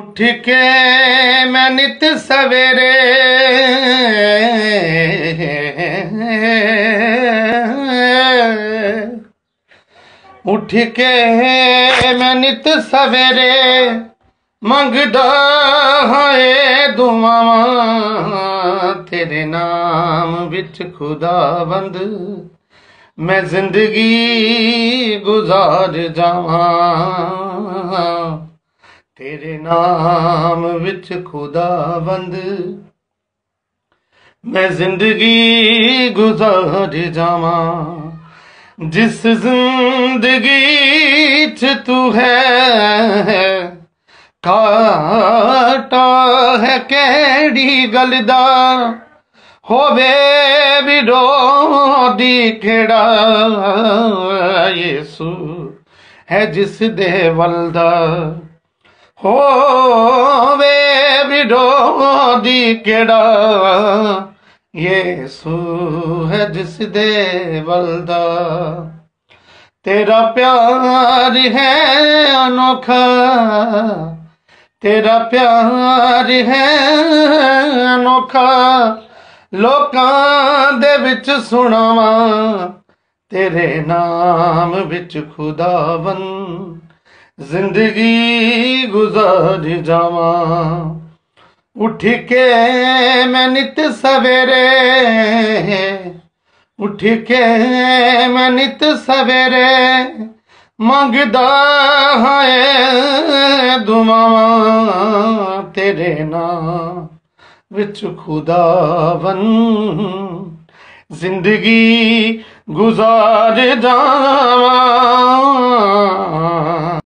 ਉੱਠ ਕੇ ਮੈਂ ਨਿਤ ਸਵੇਰੇ ਉੱਠ ਕੇ ਮੈਂ ਨਿਤ ਸਵੇਰੇ ਮੰਗਦਾ ਹਾਏ ਦੁਆਵਾਂ ਤੇਰੇ ਨਾਮ ਵਿੱਚ ਖੁਦਾਵੰਦ ਮੈਂ ਜ਼ਿੰਦਗੀ ਗੁਜ਼ਾਰ ਜਾਵਾਂ ਤੇਰੇ ਨਾਮ ਵਿੱਚ ਖੁਦਾਵੰਦ ਮੈਂ ਜ਼ਿੰਦਗੀ ਗੁਜ਼ਾਰ ਜਾਵਾਂ ਜਿਸ ਜ਼ਿੰਦਗੀ ਚ ਤੂੰ ਹੈ ਕਾਟਾ ਹੈ ਕਿਹੜੀ ਗੱਲ ਦਾ ਹੋਵੇ ਦੀ ਖੇੜਾ ਯੇਸੂ ਹੈ ਜਿਸ ਦੇ ਵਲਦਾ ਦਾ ਹੋਵੇ ਵਿਡੋਦੀ ਕਿਹੜਾ ਯੇਸੂ ਹੈ ਜਿਸ ਦੇ ਵਲਦਾ ਤੇਰਾ ਪਿਆਰ ਹੈ ਅਨੋਖਾ ਤੇਰਾ ਪਿਆਰ ਹੈ ਅਨੋਖਾ ਲੋਕਾਂ ਦੇ ਵਿੱਚ ਸੁਣਾਵਾਂ ਤੇਰੇ ਨਾਮ ਵਿੱਚ ਖੁਦਾਵੰ ज़िंदगी ज़ंदी जावा उठ के मैं नित सवेरे उठ के मैं नित सवेरे मंगदा है दुआ तेरे खुदा जिंदगी गुजार जावा